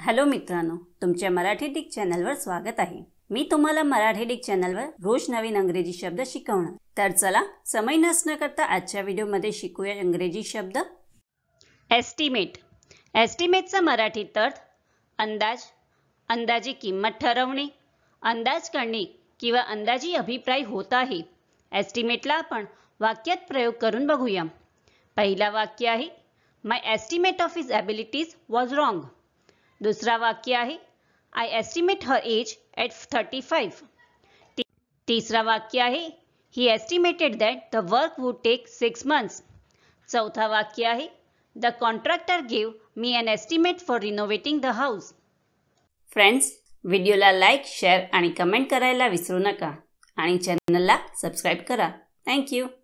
hello मित्रांनो तुमच्या Marathi Dick चॅनलवर स्वागत आहे मी तुम्हाला मराठी डिक चॅनलवर रोज नवीन अंग्रेजी शब्द शिकवणार तर चला समय नसण्याकरता करता आजच्या व्हिडिओमध्ये शिकूया इंग्रजी शब्द एस्टिमेट एस्टिमेटचा मराठी अर्थ अंदाज अंदाजी किंमत ठरवणे अंदाज करणे किंवा अंदाजी अभिप्राय होत आहे एस्टिमेटला आपण वाक्यात प्रयोग करून बघूया पहिला वाक्य आहे my estimate of his abilities was wrong दुसरा वाक्य आहे I estimate her age at thirty five तिसरा वाक्य आहे he estimated that the work would take six months चौथा वाक्य आहे the contractor gave me an estimate for renovating the house friends व्हिडिओला लाईक शेअर आणि कमेंट करायला विसरू नका आणि चॅनलला सबस्क्राईब करा थँक्यू